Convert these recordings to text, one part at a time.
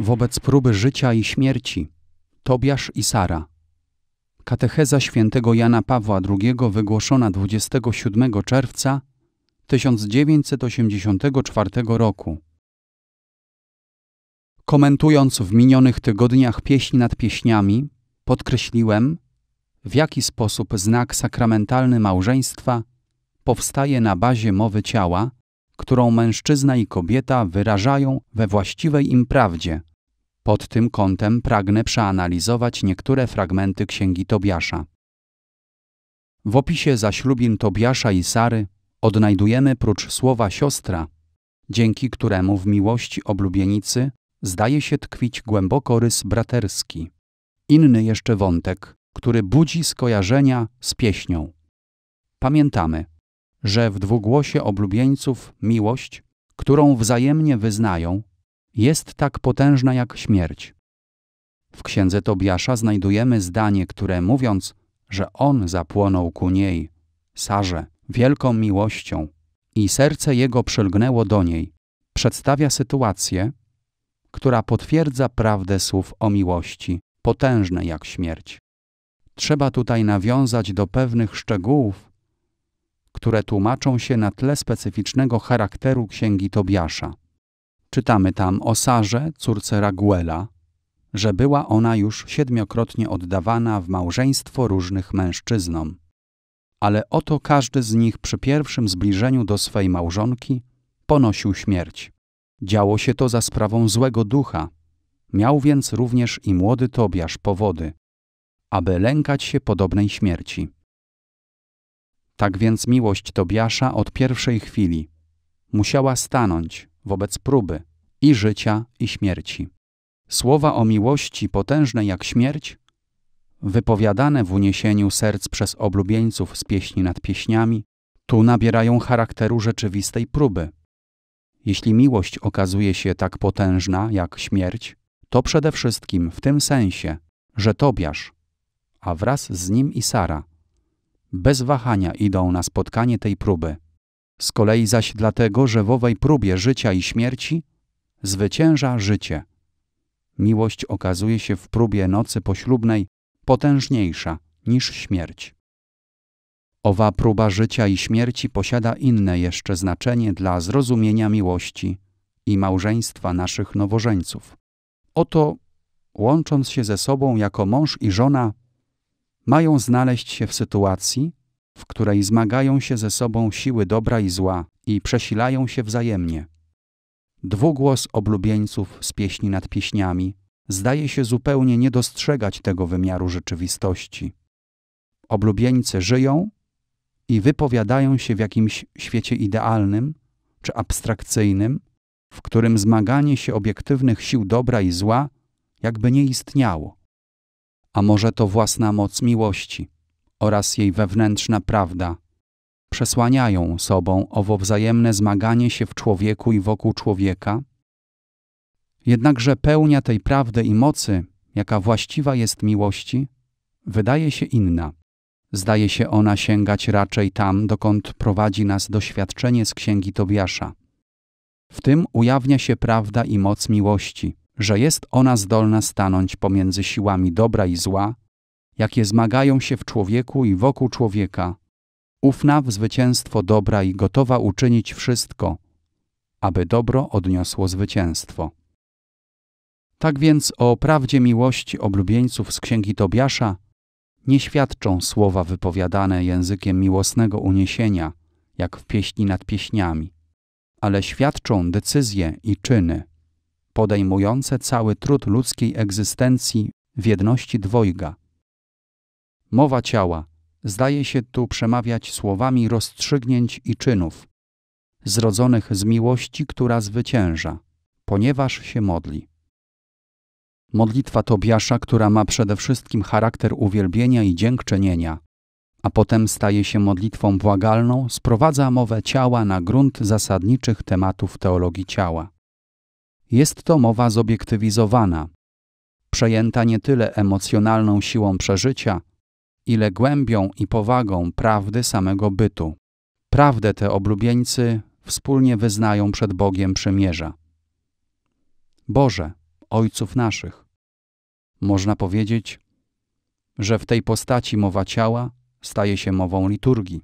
wobec próby życia i śmierci. Tobiasz i Sara. Katecheza świętego Jana Pawła II wygłoszona 27 czerwca 1984 roku. Komentując w minionych tygodniach pieśń nad pieśniami, podkreśliłem, w jaki sposób znak sakramentalny małżeństwa powstaje na bazie mowy ciała, którą mężczyzna i kobieta wyrażają we właściwej im prawdzie, pod tym kątem pragnę przeanalizować niektóre fragmenty księgi Tobiasza. W opisie zaślubin Tobiasza i Sary odnajdujemy prócz słowa siostra, dzięki któremu w miłości oblubienicy zdaje się tkwić głęboko rys braterski. Inny jeszcze wątek, który budzi skojarzenia z pieśnią. Pamiętamy, że w dwugłosie oblubieńców miłość, którą wzajemnie wyznają, jest tak potężna jak śmierć. W księdze Tobiasza znajdujemy zdanie, które mówiąc, że on zapłonął ku niej, Sarze, wielką miłością, i serce jego przylgnęło do niej, przedstawia sytuację, która potwierdza prawdę słów o miłości, potężne jak śmierć. Trzeba tutaj nawiązać do pewnych szczegółów, które tłumaczą się na tle specyficznego charakteru księgi Tobiasza. Czytamy tam o Sarze, córce Raguela, że była ona już siedmiokrotnie oddawana w małżeństwo różnych mężczyznom. Ale oto każdy z nich przy pierwszym zbliżeniu do swej małżonki ponosił śmierć. Działo się to za sprawą złego ducha. Miał więc również i młody Tobiasz powody, aby lękać się podobnej śmierci. Tak więc miłość Tobiasza od pierwszej chwili musiała stanąć wobec próby i życia, i śmierci. Słowa o miłości potężnej jak śmierć, wypowiadane w uniesieniu serc przez oblubieńców z pieśni nad pieśniami, tu nabierają charakteru rzeczywistej próby. Jeśli miłość okazuje się tak potężna jak śmierć, to przede wszystkim w tym sensie, że Tobiasz, a wraz z nim i Sara, bez wahania idą na spotkanie tej próby – z kolei zaś dlatego, że w owej próbie życia i śmierci zwycięża życie. Miłość okazuje się w próbie nocy poślubnej potężniejsza niż śmierć. Owa próba życia i śmierci posiada inne jeszcze znaczenie dla zrozumienia miłości i małżeństwa naszych nowożeńców. Oto, łącząc się ze sobą jako mąż i żona, mają znaleźć się w sytuacji, w której zmagają się ze sobą siły dobra i zła i przesilają się wzajemnie. Dwugłos oblubieńców z pieśni nad pieśniami zdaje się zupełnie nie dostrzegać tego wymiaru rzeczywistości. Oblubieńcy żyją i wypowiadają się w jakimś świecie idealnym czy abstrakcyjnym, w którym zmaganie się obiektywnych sił dobra i zła jakby nie istniało. A może to własna moc miłości, oraz jej wewnętrzna prawda przesłaniają sobą owo wzajemne zmaganie się w człowieku i wokół człowieka? Jednakże pełnia tej prawdy i mocy, jaka właściwa jest miłości, wydaje się inna. Zdaje się ona sięgać raczej tam, dokąd prowadzi nas doświadczenie z księgi Tobiasza. W tym ujawnia się prawda i moc miłości, że jest ona zdolna stanąć pomiędzy siłami dobra i zła, jakie zmagają się w człowieku i wokół człowieka, ufna w zwycięstwo dobra i gotowa uczynić wszystko, aby dobro odniosło zwycięstwo. Tak więc o prawdzie miłości oblubieńców z księgi Tobiasza nie świadczą słowa wypowiadane językiem miłosnego uniesienia, jak w pieśni nad pieśniami, ale świadczą decyzje i czyny, podejmujące cały trud ludzkiej egzystencji w jedności dwojga – Mowa ciała zdaje się tu przemawiać słowami rozstrzygnięć i czynów, zrodzonych z miłości, która zwycięża, ponieważ się modli. Modlitwa Tobiasza, która ma przede wszystkim charakter uwielbienia i dziękczynienia, a potem staje się modlitwą błagalną, sprowadza mowę ciała na grunt zasadniczych tematów teologii ciała. Jest to mowa zobiektywizowana, przejęta nie tyle emocjonalną siłą przeżycia, ile głębią i powagą prawdy samego bytu. Prawdę te oblubieńcy wspólnie wyznają przed Bogiem przymierza. Boże, Ojców naszych, można powiedzieć, że w tej postaci mowa ciała staje się mową liturgii.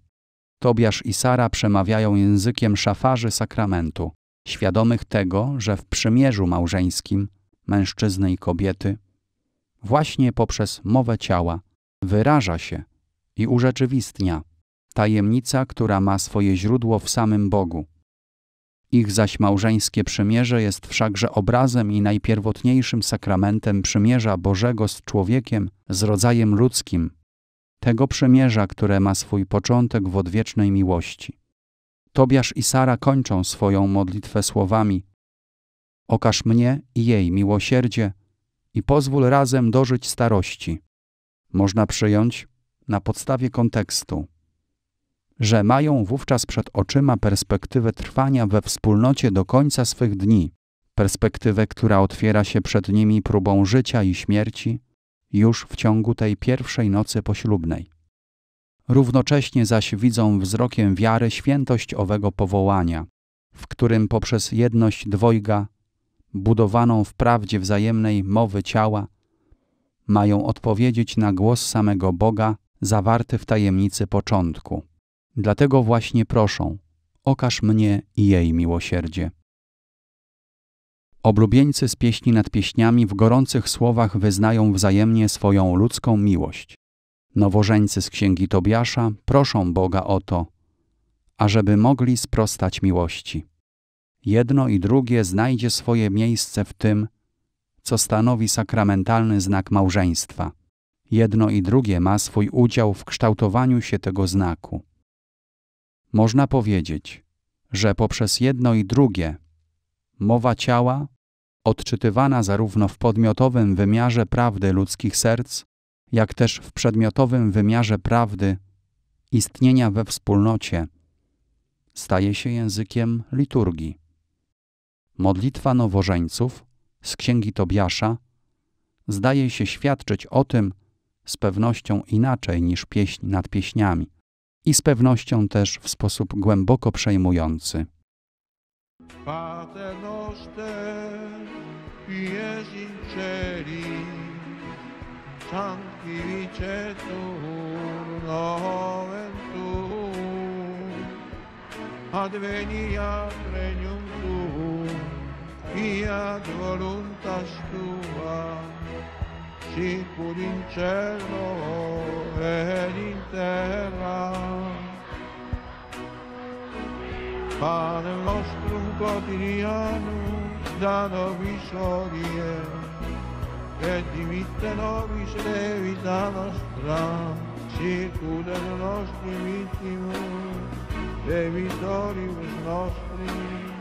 Tobiasz i Sara przemawiają językiem szafarzy sakramentu, świadomych tego, że w przymierzu małżeńskim mężczyzny i kobiety właśnie poprzez mowę ciała wyraża się i urzeczywistnia, tajemnica, która ma swoje źródło w samym Bogu. Ich zaś małżeńskie przymierze jest wszakże obrazem i najpierwotniejszym sakramentem przymierza Bożego z człowiekiem, z rodzajem ludzkim, tego przymierza, które ma swój początek w odwiecznej miłości. Tobiasz i Sara kończą swoją modlitwę słowami: Okaż mnie i jej miłosierdzie i pozwól razem dożyć starości można przyjąć na podstawie kontekstu, że mają wówczas przed oczyma perspektywę trwania we wspólnocie do końca swych dni, perspektywę, która otwiera się przed nimi próbą życia i śmierci już w ciągu tej pierwszej nocy poślubnej. Równocześnie zaś widzą wzrokiem wiary świętość owego powołania, w którym poprzez jedność dwojga, budowaną w prawdzie wzajemnej mowy ciała, mają odpowiedzieć na głos samego Boga zawarty w tajemnicy początku. Dlatego właśnie proszą: Okaż mnie i jej miłosierdzie. Oblubieńcy z pieśni nad pieśniami w gorących słowach wyznają wzajemnie swoją ludzką miłość. Nowożeńcy z księgi Tobiasza proszą Boga o to, ażeby mogli sprostać miłości. Jedno i drugie znajdzie swoje miejsce w tym, co stanowi sakramentalny znak małżeństwa. Jedno i drugie ma swój udział w kształtowaniu się tego znaku. Można powiedzieć, że poprzez jedno i drugie mowa ciała, odczytywana zarówno w podmiotowym wymiarze prawdy ludzkich serc, jak też w przedmiotowym wymiarze prawdy istnienia we wspólnocie, staje się językiem liturgii. Modlitwa nowożeńców z księgi Tobiasza zdaje się świadczyć o tym z pewnością inaczej niż pieśń nad pieśniami i z pewnością też w sposób głęboko przejmujący. Pater noster, adveniat regnum fia voluntas tua si pur in cielo e in terra padre nostrum quotidiano da nobis sorie e dimitte noi se vita nostra si en in nostri vittimi e vittorius nostri